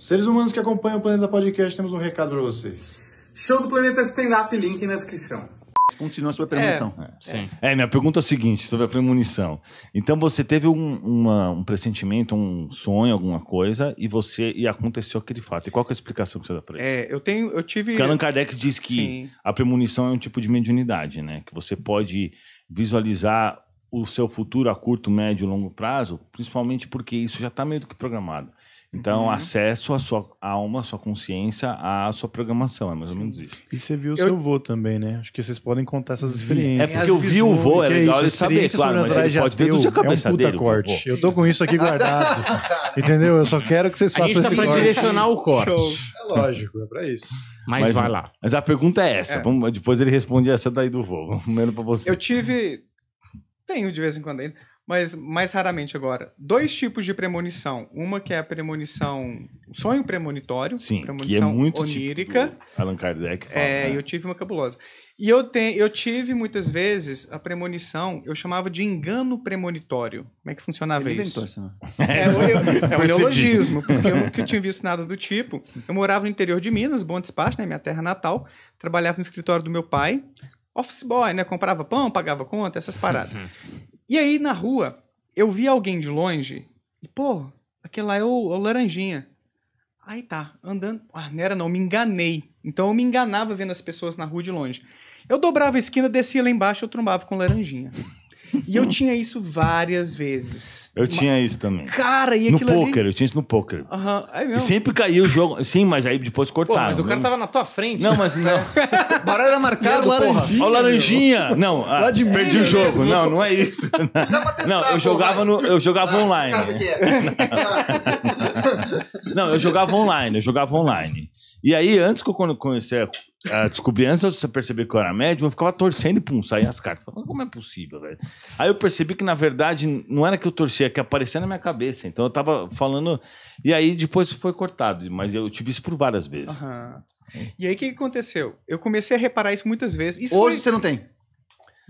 Seres humanos que acompanham o Planeta Podcast, temos um recado para vocês. Show do Planeta Stand Up, link na descrição. Continua a sua premonição. É, é, sim. é minha pergunta é a seguinte, sobre a premonição. Então você teve um, uma, um pressentimento, um sonho, alguma coisa, e você e aconteceu aquele fato. E qual que é a explicação que você dá pra isso? É, eu tenho, eu tive... Porque Allan Kardec diz que sim. a premonição é um tipo de mediunidade, né? Que você pode visualizar o seu futuro a curto, médio e longo prazo, principalmente porque isso já está meio que programado. Então, uhum. acesso à sua alma, à sua consciência, à sua programação. É mais ou menos isso. E você viu o eu... seu vô também, né? Acho que vocês podem contar essas é, experiências. É porque eu vi o vô, é legal ele saber, claro, mas ele pode ter do seu cabeça é um puta dele, corte. Eu tô com isso aqui guardado. entendeu? Eu só quero que vocês façam esse A gente tá pra corte. direcionar o corte. É lógico, é pra isso. Mas, mas vai lá. Mas a pergunta é essa. É. Vamos, depois ele responde essa daí do vô. Vamos vendo pra você. Eu tive... Tenho de vez em quando ainda mas mais raramente agora. Dois tipos de premonição. Uma que é a premonição, sonho premonitório, Sim, premonição que é muito tipo onírica. Tipo Allan Kardec fala, É, né? eu tive uma cabulosa. E eu, te, eu tive muitas vezes a premonição, eu chamava de engano premonitório. Como é que funcionava Ele isso? Inventou, né? é, eu, é um neologismo, porque eu nunca tinha visto nada do tipo. Eu morava no interior de Minas, Bom Despacho, né, minha terra natal. Trabalhava no escritório do meu pai, office boy, né? Comprava pão, pagava conta, essas paradas. E aí, na rua, eu vi alguém de longe e, pô, aquele lá é o, é o Laranjinha. Aí tá, andando. Ah, não era não, me enganei. Então eu me enganava vendo as pessoas na rua de longe. Eu dobrava a esquina, descia lá embaixo, eu trombava com Laranjinha. E eu tinha isso várias vezes. Eu tinha isso também. Cara, e aquilo No poker, ali... eu tinha isso no poker. Aham, uhum. é E sempre caía o jogo. Sim, mas aí depois cortava. Pô, mas o cara né? tava na tua frente. Não, mas não. Baralho era marcado, Olha laranjinha. laranjinha. Não, ah, Lá de perdi o jogo. Mesmo. Não, não é isso. não, eu jogava, no, eu jogava ah, online. Né? É. não, eu jogava online, eu jogava online. E aí, antes que eu quando comecei a uh, descobri antes de você perceber que eu era médium, eu ficava torcendo e pum, saía as cartas. como é possível, velho? Aí eu percebi que, na verdade, não era que eu torcia, é que aparecia na minha cabeça. Então eu tava falando. E aí depois foi cortado, mas eu tive isso por várias vezes. Uhum. E aí o que aconteceu? Eu comecei a reparar isso muitas vezes. Isso Hoje foi... você não tem?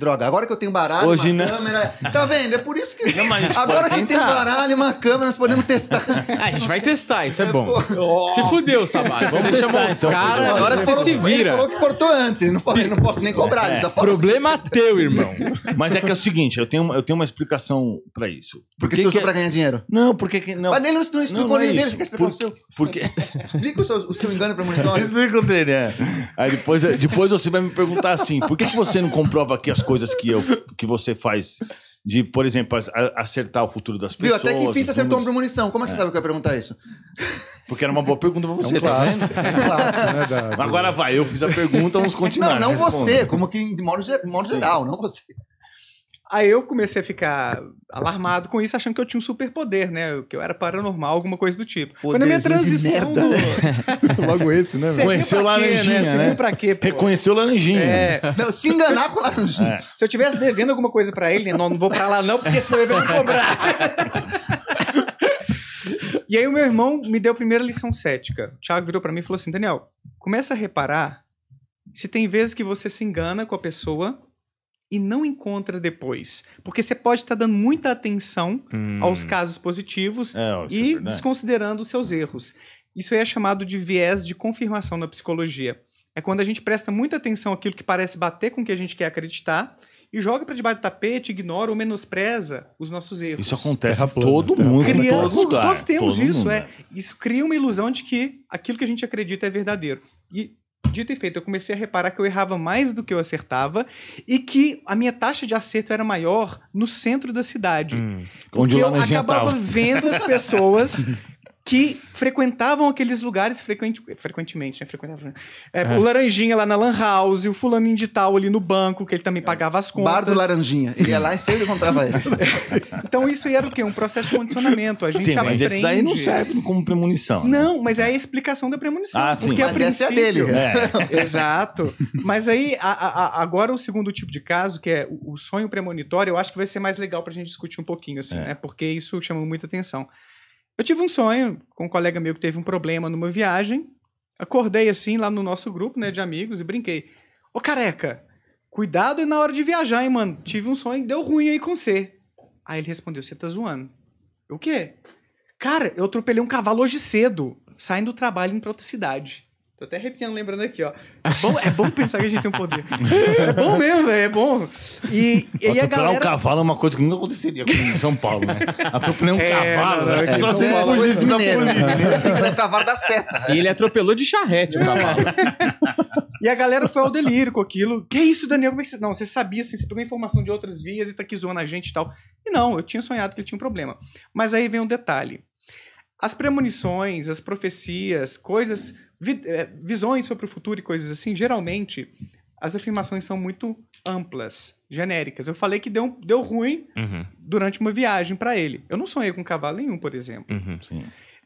Droga, agora que eu tenho baralho, Hoje uma não. câmera. Tá vendo? É por isso que. Não, agora que tem baralho baralho, uma câmera, nós podemos testar. Ah, a gente vai testar, isso é, é bom. Se fudeu, Sabá. Você testar, chamou os caras, então, agora você se vira. Ele falou que cortou antes, não, falou, não posso nem cobrar. É, Problema teu, irmão. Mas é que é o seguinte, eu tenho, eu tenho uma explicação pra isso. Porque, porque você usou é- pra ganhar dinheiro? Não, porque. Que... Não. Mas nem não, não explicou não, não é nem dele, você quer explicar por... o seu? Porque... Explica o seu, o seu engano pra monitor. Explica o dele, é. Aí depois, depois você vai me perguntar assim: por que, que você não comprova aqui as coisas? coisas que, eu, que você faz de, por exemplo, acertar o futuro das pessoas. Viu, até que enfim você acertou uma premonição. Como é que é. você sabe que eu ia perguntar isso? Porque era uma boa pergunta pra você, é um tá vendo? É um clássico, né, Agora vai, eu fiz a pergunta, vamos continuar. Não, não você, como que de modo, de modo geral, não você. Aí eu comecei a ficar alarmado com isso, achando que eu tinha um superpoder, né? Que eu era paranormal, alguma coisa do tipo. Poder, Foi na minha transição né? do... Logo esse, né? Conheceu Reconheceu laranjinha, né? né? pra quê, pô? Reconheceu laranjinha. É... Não, se enganar com laranjinha. É. Se eu tivesse devendo alguma coisa pra ele, não, não vou pra lá não, porque senão ele vai me cobrar. e aí o meu irmão me deu a primeira lição cética. O Thiago virou pra mim e falou assim, Daniel, começa a reparar se tem vezes que você se engana com a pessoa e não encontra depois. Porque você pode estar tá dando muita atenção hum. aos casos positivos é, é e desconsiderando os seus erros. Isso aí é chamado de viés de confirmação na psicologia. É quando a gente presta muita atenção àquilo que parece bater com o que a gente quer acreditar e joga para debaixo do tapete, ignora ou menospreza os nossos erros. Isso acontece a todo mundo, cria, né? todo lugar. Todos temos todo isso, mundo. é. Né? Isso cria uma ilusão de que aquilo que a gente acredita é verdadeiro. E Dito e feito, eu comecei a reparar que eu errava mais do que eu acertava e que a minha taxa de acerto era maior no centro da cidade. Hum, porque eu acabava vendo as pessoas que frequentavam aqueles lugares frequente, frequentemente, né? Frequentavam. Né? É, é. O Laranjinha lá na Lan House, o fulano indital ali no banco, que ele também é. pagava as contas. Bar do Laranjinha. Ele ia lá e sempre encontrava ele. então isso era o quê? Um processo de condicionamento. A gente sim, aprende... mas isso daí não serve como premonição. Né? Não, mas é a explicação da premonição. Ah, porque sim. Mas é a princípio... essa é dele. É. Exato. Mas aí, a, a, agora o segundo tipo de caso, que é o sonho premonitório, eu acho que vai ser mais legal pra gente discutir um pouquinho, assim, é. né? Porque isso chama muita atenção. Eu tive um sonho com um colega meu que teve um problema numa viagem. Acordei assim lá no nosso grupo, né, de amigos e brinquei. Ô careca, cuidado na hora de viajar, hein, mano. Tive um sonho deu ruim aí com você. Aí ele respondeu: "Você tá zoando?". Eu, o quê? Cara, eu atropelei um cavalo hoje cedo, saindo do trabalho em pra outra cidade. Tô até arrepiando lembrando aqui, ó. É bom, é bom pensar que a gente tem um poder. É bom mesmo, é bom. E, e a galera... um cavalo é uma coisa que nunca aconteceria em São Paulo, né? Atropelar um é, cavalo, não, não, né? É, é né? Você tem que o cavalo da seta. E ele atropelou de charrete o cavalo. e a galera foi ao delírio com aquilo. Que isso, Daniel? Como é que você... Não, você sabia, assim, você pegou informação de outras vias e tá aqui zoando a gente e tal. E não, eu tinha sonhado que ele tinha um problema. Mas aí vem um detalhe. As premonições, as profecias, coisas vi, é, visões sobre o futuro e coisas assim, geralmente as afirmações são muito amplas, genéricas. Eu falei que deu, deu ruim uhum. durante uma viagem para ele. Eu não sonhei com cavalo nenhum, por exemplo. Uhum,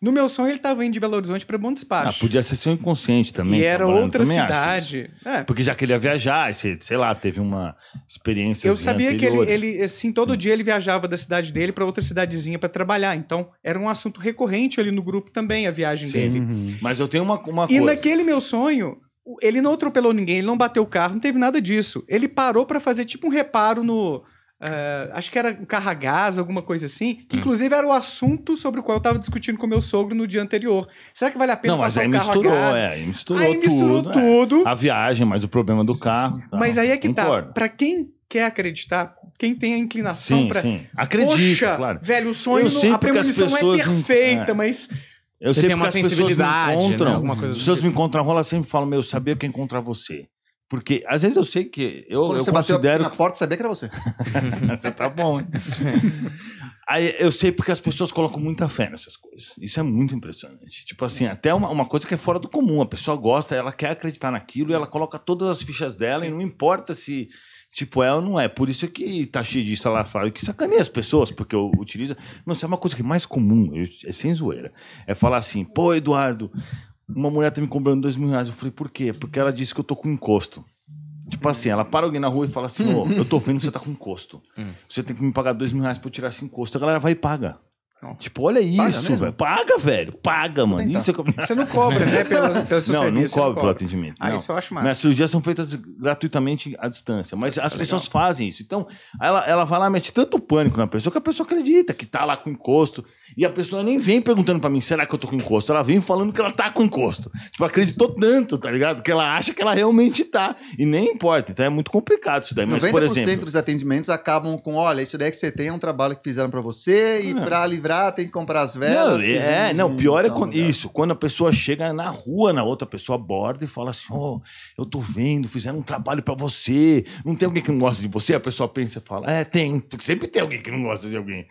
no meu sonho, ele estava indo de Belo Horizonte para Bom Despacho. Ah, podia ser seu inconsciente também. E era outra cidade. É. Porque já ia viajar, sei, sei lá, teve uma experiência. Eu sabia que ele, ele, assim, todo hum. dia ele viajava da cidade dele para outra cidadezinha para trabalhar. Então, era um assunto recorrente ali no grupo também, a viagem Sim. dele. Uhum. Mas eu tenho uma, uma e coisa. E naquele meu sonho, ele não atropelou ninguém, ele não bateu o carro, não teve nada disso. Ele parou para fazer tipo um reparo no Uh, acho que era um carragás, alguma coisa assim, que hum. inclusive era o assunto sobre o qual eu estava discutindo com meu sogro no dia anterior. Será que vale a pena não, passar mas aí misturou, a É, aí misturou, aí misturou tudo. É. tudo. É. A viagem, mas o problema do carro. Tá. Mas aí é que tá, Concordo. tá. Para quem quer acreditar, quem tem a inclinação para acredita, Poxa, claro. velho, o sonho, a premonição é não é perfeita, É. mas eu você sei tem uma sensibilidade, né? Alguma coisa Os tipo. me encontram na rola sempre falam, meu, eu sabia que encontrar você. Porque às vezes eu sei que. Eu, Quando eu você considero bateu na porta, sabia que era você. você tá bom, hein? Aí, eu sei porque as pessoas colocam muita fé nessas coisas. Isso é muito impressionante. Tipo assim, é. até uma, uma coisa que é fora do comum. A pessoa gosta, ela quer acreditar naquilo e ela coloca todas as fichas dela Sim. e não importa se. Tipo, é ou não é. Por isso que tá cheio de salafrário que sacaneia as pessoas, porque eu utilizo. Não, isso é uma coisa que é mais comum, é sem zoeira. É falar assim, pô, Eduardo, uma mulher tá me cobrando dois mil reais. Eu falei, por quê? Porque ela disse que eu tô com encosto. Tipo assim, ela para alguém na rua e fala assim: Ô, eu tô vendo que você tá com encosto. Você tem que me pagar dois mil reais pra eu tirar esse encosto. A galera vai e paga. Tipo, olha isso, velho. Paga, velho. Paga, mano. Isso é... Você não cobra, né? pelo pelo seu não, serviço, não cobra pelo atendimento. Ah, não. isso eu acho massa. as cirurgias são feitas gratuitamente à distância. Mas isso é as é pessoas fazem isso. Então, ela, ela vai lá, mete tanto pânico na pessoa que a pessoa acredita que tá lá com encosto. E a pessoa nem vem perguntando para mim, será que eu tô com encosto? Ela vem falando que ela tá com encosto. Tipo, acreditou tanto, tá ligado? Que ela acha que ela realmente tá. E nem importa. Então é muito complicado isso daí. Mas, por exemplo... dos atendimentos acabam com, olha, isso daí que você tem é um trabalho que fizeram para você e é. para livrar tem que comprar as velas. É, não, é, não, pior é então quando, isso. Quando a pessoa chega na rua, na outra pessoa aborda e fala assim, ó, oh, eu tô vendo, fizeram um trabalho para você. Não tem alguém que não gosta de você? A pessoa pensa e fala, é, tem. Sempre tem alguém que não gosta de alguém.